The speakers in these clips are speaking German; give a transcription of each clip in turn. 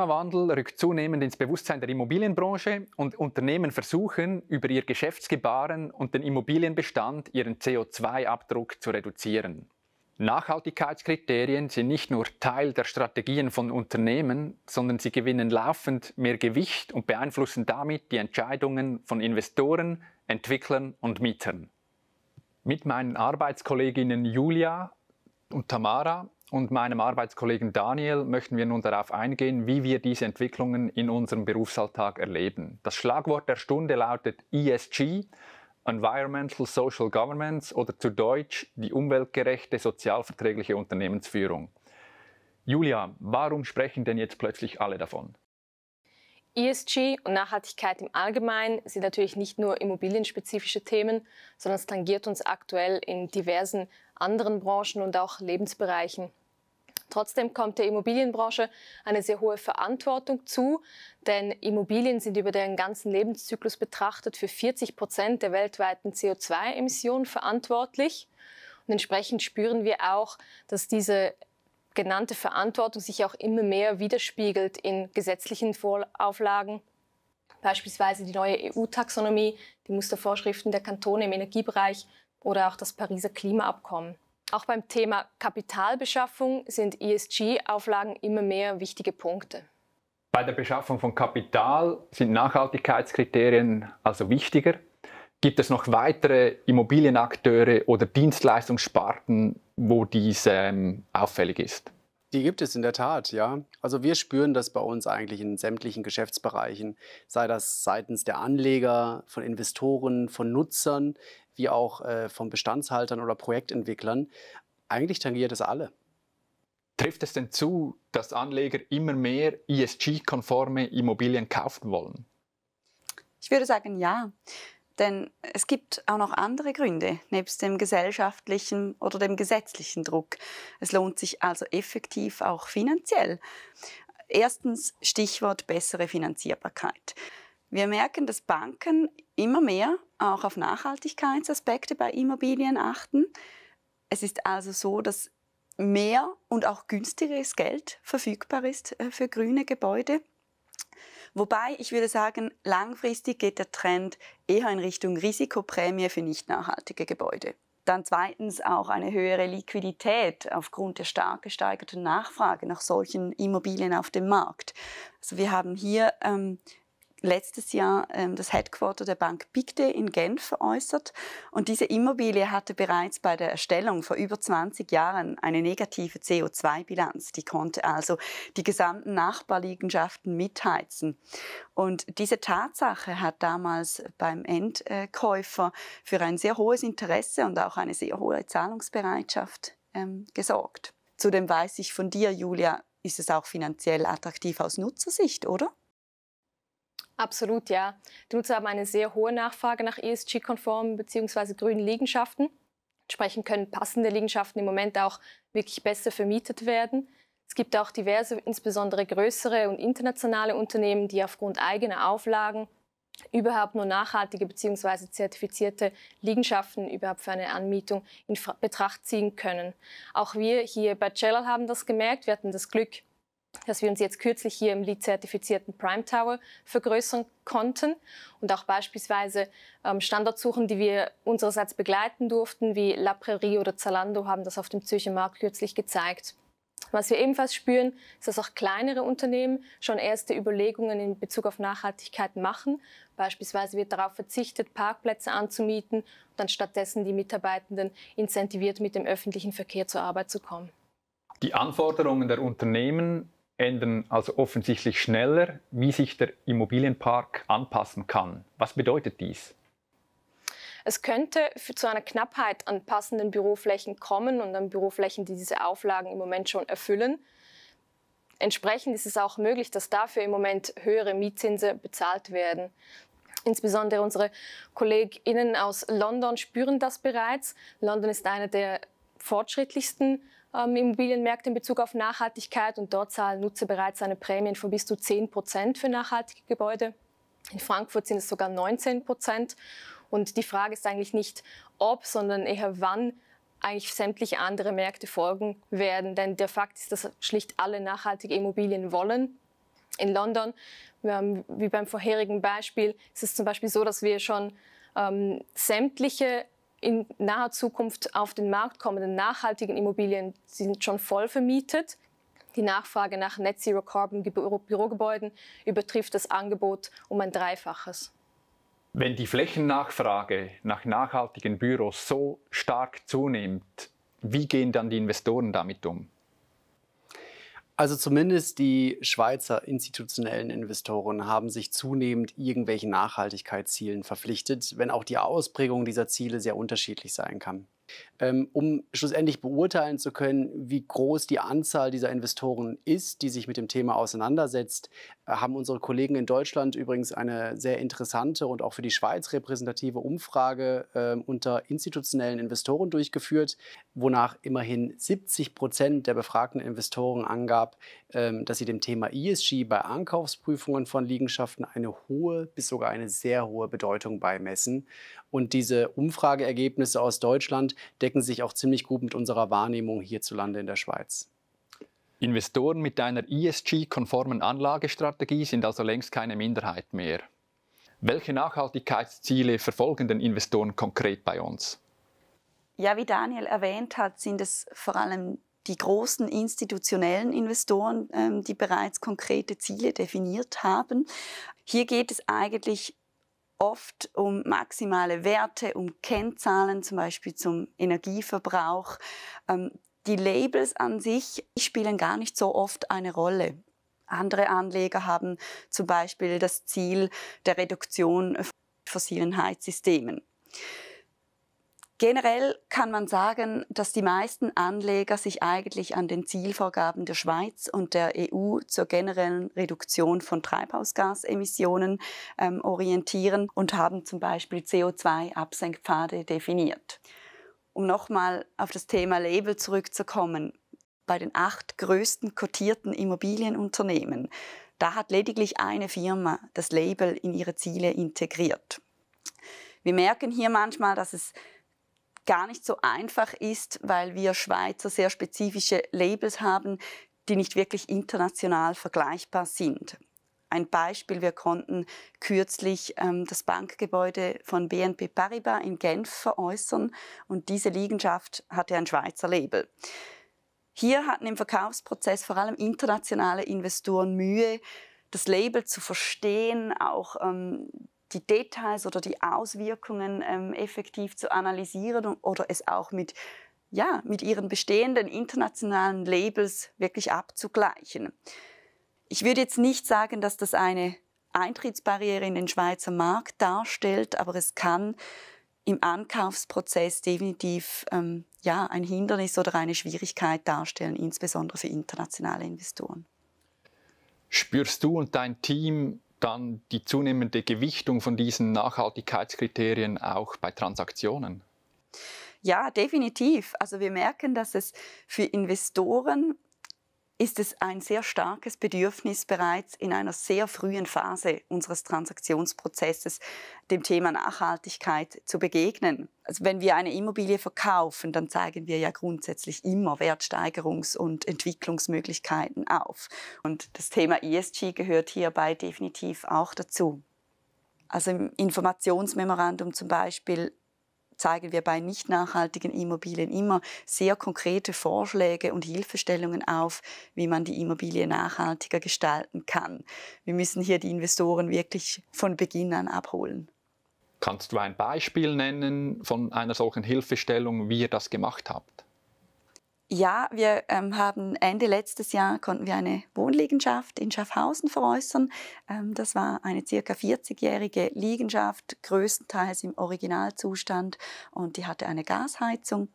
Klimawandel rückt zunehmend ins Bewusstsein der Immobilienbranche und Unternehmen versuchen, über ihr Geschäftsgebaren und den Immobilienbestand ihren CO2-Abdruck zu reduzieren. Nachhaltigkeitskriterien sind nicht nur Teil der Strategien von Unternehmen, sondern sie gewinnen laufend mehr Gewicht und beeinflussen damit die Entscheidungen von Investoren, Entwicklern und Mietern. Mit meinen Arbeitskolleginnen Julia und Tamara und meinem Arbeitskollegen Daniel möchten wir nun darauf eingehen, wie wir diese Entwicklungen in unserem Berufsalltag erleben. Das Schlagwort der Stunde lautet ESG, Environmental Social Governance oder zu Deutsch die umweltgerechte, sozialverträgliche Unternehmensführung. Julia, warum sprechen denn jetzt plötzlich alle davon? ESG und Nachhaltigkeit im Allgemeinen sind natürlich nicht nur immobilienspezifische Themen, sondern es tangiert uns aktuell in diversen anderen Branchen und auch Lebensbereichen. Trotzdem kommt der Immobilienbranche eine sehr hohe Verantwortung zu, denn Immobilien sind über den ganzen Lebenszyklus betrachtet für 40 Prozent der weltweiten CO2-Emissionen verantwortlich. Und entsprechend spüren wir auch, dass diese genannte Verantwortung sich auch immer mehr widerspiegelt in gesetzlichen Vorauflagen, beispielsweise die neue EU-Taxonomie, die Mustervorschriften der Kantone im Energiebereich oder auch das Pariser Klimaabkommen. Auch beim Thema Kapitalbeschaffung sind ESG-Auflagen immer mehr wichtige Punkte. Bei der Beschaffung von Kapital sind Nachhaltigkeitskriterien also wichtiger. Gibt es noch weitere Immobilienakteure oder Dienstleistungssparten, wo dies ähm, auffällig ist? Die gibt es in der Tat, ja. Also wir spüren das bei uns eigentlich in sämtlichen Geschäftsbereichen, sei das seitens der Anleger, von Investoren, von Nutzern, wie auch äh, von Bestandshaltern oder Projektentwicklern. Eigentlich tangiert es alle. Trifft es denn zu, dass Anleger immer mehr ESG-konforme Immobilien kaufen wollen? Ich würde sagen, ja. Denn es gibt auch noch andere Gründe, nebst dem gesellschaftlichen oder dem gesetzlichen Druck. Es lohnt sich also effektiv auch finanziell. Erstens Stichwort bessere Finanzierbarkeit. Wir merken, dass Banken immer mehr auch auf Nachhaltigkeitsaspekte bei Immobilien achten. Es ist also so, dass mehr und auch günstigeres Geld verfügbar ist äh, für grüne Gebäude. Wobei ich würde sagen, langfristig geht der Trend eher in Richtung Risikoprämie für nicht nachhaltige Gebäude. Dann zweitens auch eine höhere Liquidität aufgrund der stark gesteigerten Nachfrage nach solchen Immobilien auf dem Markt. Also wir haben hier ähm, letztes Jahr ähm, das Headquarter der Bank Pictet in Genf veräußert. Und diese Immobilie hatte bereits bei der Erstellung vor über 20 Jahren eine negative CO2-Bilanz. Die konnte also die gesamten Nachbarliegenschaften mitheizen. Und diese Tatsache hat damals beim Endkäufer für ein sehr hohes Interesse und auch eine sehr hohe Zahlungsbereitschaft ähm, gesorgt. Zudem weiß ich von dir, Julia, ist es auch finanziell attraktiv aus Nutzersicht, oder? Absolut, ja. Die Nutzer haben eine sehr hohe Nachfrage nach ESG-konformen bzw. grünen Liegenschaften. Entsprechend können passende Liegenschaften im Moment auch wirklich besser vermietet werden. Es gibt auch diverse, insbesondere größere und internationale Unternehmen, die aufgrund eigener Auflagen überhaupt nur nachhaltige bzw. zertifizierte Liegenschaften überhaupt für eine Anmietung in Betracht ziehen können. Auch wir hier bei Cellar haben das gemerkt. Wir hatten das Glück, dass wir uns jetzt kürzlich hier im LEED-zertifizierten Prime Tower vergrößern konnten und auch beispielsweise ähm, Standortsuchen, die wir unsererseits begleiten durften, wie La Prairie oder Zalando haben das auf dem Zürcher Markt kürzlich gezeigt. Was wir ebenfalls spüren, ist, dass auch kleinere Unternehmen schon erste Überlegungen in Bezug auf Nachhaltigkeit machen. Beispielsweise wird darauf verzichtet, Parkplätze anzumieten und dann stattdessen die Mitarbeitenden incentiviert, mit dem öffentlichen Verkehr zur Arbeit zu kommen. Die Anforderungen der Unternehmen ändern also offensichtlich schneller, wie sich der Immobilienpark anpassen kann. Was bedeutet dies? Es könnte zu einer Knappheit an passenden Büroflächen kommen und an Büroflächen, die diese Auflagen im Moment schon erfüllen. Entsprechend ist es auch möglich, dass dafür im Moment höhere Mietzinse bezahlt werden. Insbesondere unsere KollegInnen aus London spüren das bereits. London ist einer der fortschrittlichsten ähm, Immobilienmärkte in Bezug auf Nachhaltigkeit und dort zahlen Nutzer bereits eine Prämie von bis zu 10 Prozent für nachhaltige Gebäude. In Frankfurt sind es sogar 19 Prozent. Und die Frage ist eigentlich nicht ob, sondern eher wann eigentlich sämtliche andere Märkte folgen werden. Denn der Fakt ist, dass schlicht alle nachhaltige Immobilien wollen. In London, wie beim vorherigen Beispiel, ist es zum Beispiel so, dass wir schon ähm, sämtliche in naher Zukunft auf den Markt kommenden nachhaltigen Immobilien sind schon voll vermietet. Die Nachfrage nach Net Zero Carbon Bürogebäuden übertrifft das Angebot um ein Dreifaches. Wenn die Flächennachfrage nach nachhaltigen Büros so stark zunimmt, wie gehen dann die Investoren damit um? Also zumindest die Schweizer institutionellen Investoren haben sich zunehmend irgendwelchen Nachhaltigkeitszielen verpflichtet, wenn auch die Ausprägung dieser Ziele sehr unterschiedlich sein kann. Ähm, um schlussendlich beurteilen zu können, wie groß die Anzahl dieser Investoren ist, die sich mit dem Thema auseinandersetzt, äh, haben unsere Kollegen in Deutschland übrigens eine sehr interessante und auch für die Schweiz repräsentative Umfrage ähm, unter institutionellen Investoren durchgeführt, wonach immerhin 70 Prozent der befragten Investoren angab, ähm, dass sie dem Thema ESG bei Ankaufsprüfungen von Liegenschaften eine hohe bis sogar eine sehr hohe Bedeutung beimessen. Und diese Umfrageergebnisse aus Deutschland decken sich auch ziemlich gut mit unserer Wahrnehmung hierzulande in der Schweiz. Investoren mit einer ESG-konformen Anlagestrategie sind also längst keine Minderheit mehr. Welche Nachhaltigkeitsziele verfolgen denn Investoren konkret bei uns? Ja, wie Daniel erwähnt hat, sind es vor allem die großen institutionellen Investoren, ähm, die bereits konkrete Ziele definiert haben. Hier geht es eigentlich oft um maximale Werte, um Kennzahlen, zum Beispiel zum Energieverbrauch. Ähm, die Labels an sich spielen gar nicht so oft eine Rolle. Andere Anleger haben zum Beispiel das Ziel der Reduktion fossilen Heizsystemen. Generell kann man sagen, dass die meisten Anleger sich eigentlich an den Zielvorgaben der Schweiz und der EU zur generellen Reduktion von Treibhausgasemissionen ähm, orientieren und haben zum Beispiel CO2-Absenkpfade definiert. Um nochmal auf das Thema Label zurückzukommen, bei den acht größten kotierten Immobilienunternehmen, da hat lediglich eine Firma das Label in ihre Ziele integriert. Wir merken hier manchmal, dass es gar nicht so einfach ist, weil wir Schweizer sehr spezifische Labels haben, die nicht wirklich international vergleichbar sind. Ein Beispiel, wir konnten kürzlich ähm, das Bankgebäude von BNP Paribas in Genf veräußern und diese Liegenschaft hatte ein Schweizer Label. Hier hatten im Verkaufsprozess vor allem internationale Investoren Mühe, das Label zu verstehen, auch ähm, die Details oder die Auswirkungen ähm, effektiv zu analysieren oder es auch mit, ja, mit ihren bestehenden internationalen Labels wirklich abzugleichen. Ich würde jetzt nicht sagen, dass das eine Eintrittsbarriere in den Schweizer Markt darstellt, aber es kann im Ankaufsprozess definitiv ähm, ja, ein Hindernis oder eine Schwierigkeit darstellen, insbesondere für internationale Investoren. Spürst du und dein Team dann die zunehmende Gewichtung von diesen Nachhaltigkeitskriterien auch bei Transaktionen? Ja, definitiv. Also wir merken, dass es für Investoren ist es ein sehr starkes Bedürfnis, bereits in einer sehr frühen Phase unseres Transaktionsprozesses dem Thema Nachhaltigkeit zu begegnen. Also wenn wir eine Immobilie verkaufen, dann zeigen wir ja grundsätzlich immer Wertsteigerungs- und Entwicklungsmöglichkeiten auf. Und das Thema ESG gehört hierbei definitiv auch dazu. Also im Informationsmemorandum zum Beispiel zeigen wir bei nicht nachhaltigen Immobilien immer sehr konkrete Vorschläge und Hilfestellungen auf, wie man die Immobilie nachhaltiger gestalten kann. Wir müssen hier die Investoren wirklich von Beginn an abholen. Kannst du ein Beispiel nennen von einer solchen Hilfestellung, wie ihr das gemacht habt? Ja, wir ähm, haben Ende letztes Jahr konnten wir eine Wohnliegenschaft in Schaffhausen veräußern. Ähm, das war eine circa 40-jährige Liegenschaft, größtenteils im Originalzustand und die hatte eine Gasheizung.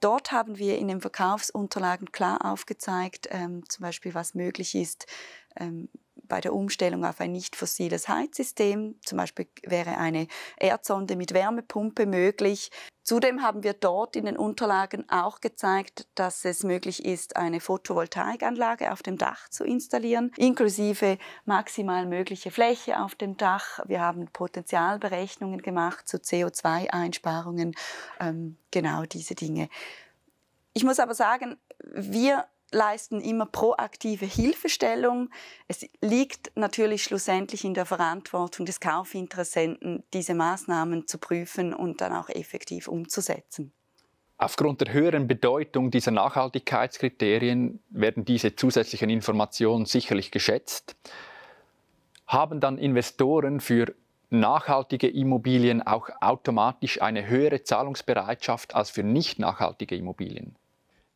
Dort haben wir in den Verkaufsunterlagen klar aufgezeigt, ähm, zum Beispiel was möglich ist, ähm, bei der Umstellung auf ein nicht fossiles Heizsystem. Zum Beispiel wäre eine Erdsonde mit Wärmepumpe möglich. Zudem haben wir dort in den Unterlagen auch gezeigt, dass es möglich ist, eine Photovoltaikanlage auf dem Dach zu installieren, inklusive maximal mögliche Fläche auf dem Dach. Wir haben Potenzialberechnungen gemacht zu CO2-Einsparungen, ähm, genau diese Dinge. Ich muss aber sagen, wir leisten immer proaktive Hilfestellung. Es liegt natürlich schlussendlich in der Verantwortung des Kaufinteressenten, diese Maßnahmen zu prüfen und dann auch effektiv umzusetzen. Aufgrund der höheren Bedeutung dieser Nachhaltigkeitskriterien werden diese zusätzlichen Informationen sicherlich geschätzt. Haben dann Investoren für nachhaltige Immobilien auch automatisch eine höhere Zahlungsbereitschaft als für nicht nachhaltige Immobilien?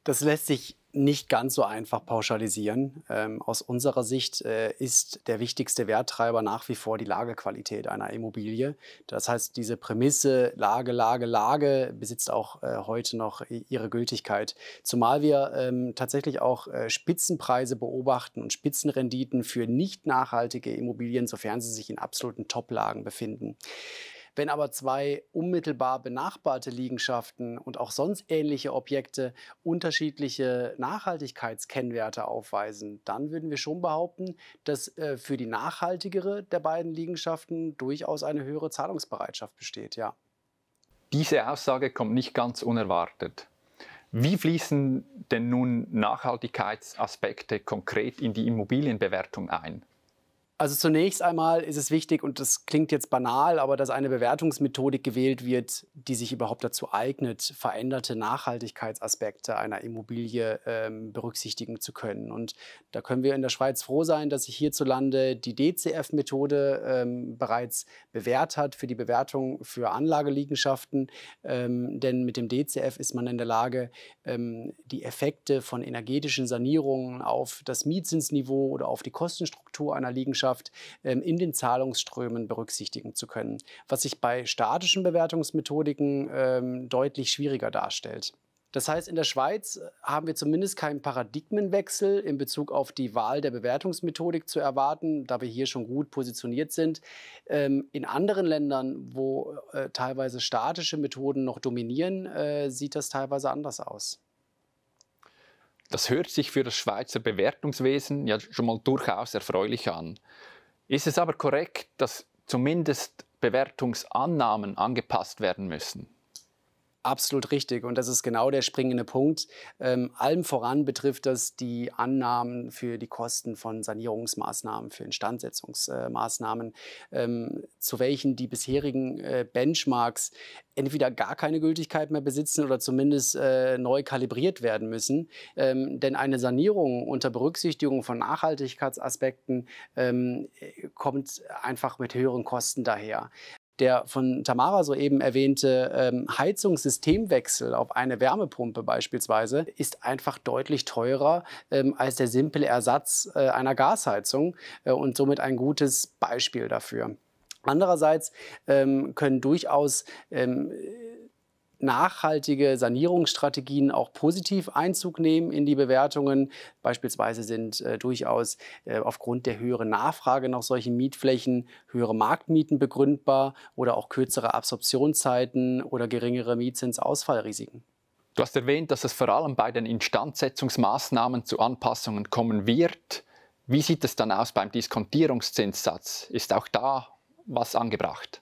Das lässt sich nicht ganz so einfach pauschalisieren. Ähm, aus unserer Sicht äh, ist der wichtigste Werttreiber nach wie vor die Lagequalität einer Immobilie. Das heißt, diese Prämisse Lage, Lage, Lage besitzt auch äh, heute noch ihre Gültigkeit. Zumal wir ähm, tatsächlich auch äh, Spitzenpreise beobachten und Spitzenrenditen für nicht nachhaltige Immobilien, sofern sie sich in absoluten Toplagen befinden. Wenn aber zwei unmittelbar benachbarte Liegenschaften und auch sonst ähnliche Objekte unterschiedliche Nachhaltigkeitskennwerte aufweisen, dann würden wir schon behaupten, dass äh, für die nachhaltigere der beiden Liegenschaften durchaus eine höhere Zahlungsbereitschaft besteht, ja. Diese Aussage kommt nicht ganz unerwartet. Wie fließen denn nun Nachhaltigkeitsaspekte konkret in die Immobilienbewertung ein? Also zunächst einmal ist es wichtig, und das klingt jetzt banal, aber dass eine Bewertungsmethodik gewählt wird, die sich überhaupt dazu eignet, veränderte Nachhaltigkeitsaspekte einer Immobilie ähm, berücksichtigen zu können. Und da können wir in der Schweiz froh sein, dass sich hierzulande die DCF-Methode ähm, bereits bewährt hat für die Bewertung für Anlageliegenschaften. Ähm, denn mit dem DCF ist man in der Lage, ähm, die Effekte von energetischen Sanierungen auf das Mietzinsniveau oder auf die Kostenstruktur einer Liegenschaft Wirtschaft ähm, in den Zahlungsströmen berücksichtigen zu können, was sich bei statischen Bewertungsmethodiken ähm, deutlich schwieriger darstellt. Das heißt, in der Schweiz äh, haben wir zumindest keinen Paradigmenwechsel in Bezug auf die Wahl der Bewertungsmethodik zu erwarten, da wir hier schon gut positioniert sind. Ähm, in anderen Ländern, wo äh, teilweise statische Methoden noch dominieren, äh, sieht das teilweise anders aus. Das hört sich für das Schweizer Bewertungswesen ja schon mal durchaus erfreulich an. Ist es aber korrekt, dass zumindest Bewertungsannahmen angepasst werden müssen? Absolut richtig. Und das ist genau der springende Punkt. Ähm, allem voran betrifft das die Annahmen für die Kosten von Sanierungsmaßnahmen, für Instandsetzungsmaßnahmen, ähm, zu welchen die bisherigen äh, Benchmarks entweder gar keine Gültigkeit mehr besitzen oder zumindest äh, neu kalibriert werden müssen. Ähm, denn eine Sanierung unter Berücksichtigung von Nachhaltigkeitsaspekten ähm, kommt einfach mit höheren Kosten daher der von Tamara soeben erwähnte ähm, Heizungssystemwechsel auf eine Wärmepumpe beispielsweise ist einfach deutlich teurer ähm, als der simple Ersatz äh, einer Gasheizung äh, und somit ein gutes Beispiel dafür. Andererseits ähm, können durchaus ähm, nachhaltige Sanierungsstrategien auch positiv Einzug nehmen in die Bewertungen. Beispielsweise sind äh, durchaus äh, aufgrund der höheren Nachfrage nach solchen Mietflächen höhere Marktmieten begründbar oder auch kürzere Absorptionszeiten oder geringere Mietzinsausfallrisiken. Du hast erwähnt, dass es vor allem bei den Instandsetzungsmaßnahmen zu Anpassungen kommen wird. Wie sieht es dann aus beim Diskontierungszinssatz? Ist auch da was angebracht?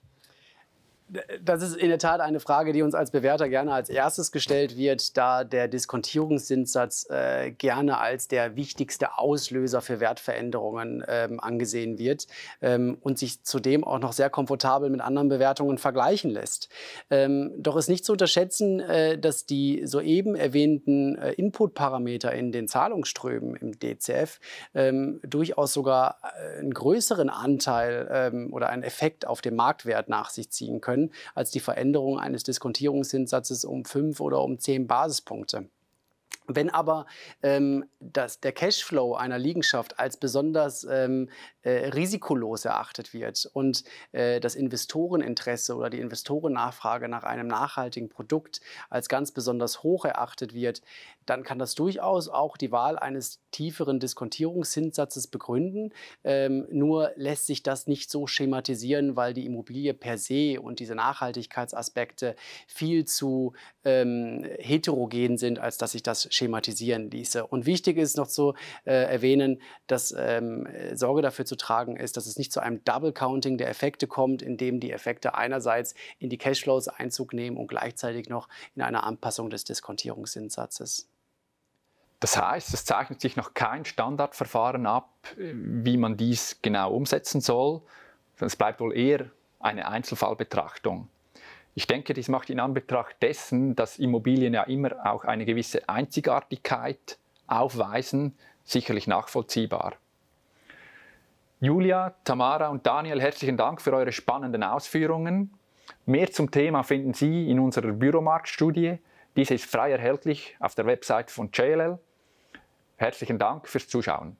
das ist in der Tat eine Frage, die uns als Bewerter gerne als erstes gestellt wird, da der Diskontierungszinssatz äh, gerne als der wichtigste Auslöser für Wertveränderungen ähm, angesehen wird ähm, und sich zudem auch noch sehr komfortabel mit anderen Bewertungen vergleichen lässt. Ähm, doch ist nicht zu unterschätzen, äh, dass die soeben erwähnten äh, Inputparameter in den Zahlungsströmen im DCF ähm, durchaus sogar äh, einen größeren Anteil ähm, oder einen Effekt auf den Marktwert nach sich ziehen können können als die Veränderung eines Diskontierungszinssatzes um fünf oder um zehn Basispunkte. Wenn aber ähm, das, der Cashflow einer Liegenschaft als besonders ähm, äh, risikolos erachtet wird und äh, das Investoreninteresse oder die Investorennachfrage nach einem nachhaltigen Produkt als ganz besonders hoch erachtet wird, dann kann das durchaus auch die Wahl eines tieferen Diskontierungszinssatzes begründen. Ähm, nur lässt sich das nicht so schematisieren, weil die Immobilie per se und diese Nachhaltigkeitsaspekte viel zu ähm, heterogen sind, als dass sich das etwas schematisieren ließe. Und wichtig ist noch zu äh, erwähnen, dass ähm, Sorge dafür zu tragen ist, dass es nicht zu einem Double Counting der Effekte kommt, indem die Effekte einerseits in die Cashflows Einzug nehmen und gleichzeitig noch in einer Anpassung des Diskontierungszinssatzes. Das heißt, es zeichnet sich noch kein Standardverfahren ab, wie man dies genau umsetzen soll. Es bleibt wohl eher eine Einzelfallbetrachtung. Ich denke, dies macht in Anbetracht dessen, dass Immobilien ja immer auch eine gewisse Einzigartigkeit aufweisen, sicherlich nachvollziehbar. Julia, Tamara und Daniel, herzlichen Dank für eure spannenden Ausführungen. Mehr zum Thema finden Sie in unserer Büromarktstudie. Diese ist frei erhältlich auf der Website von JLL. Herzlichen Dank fürs Zuschauen.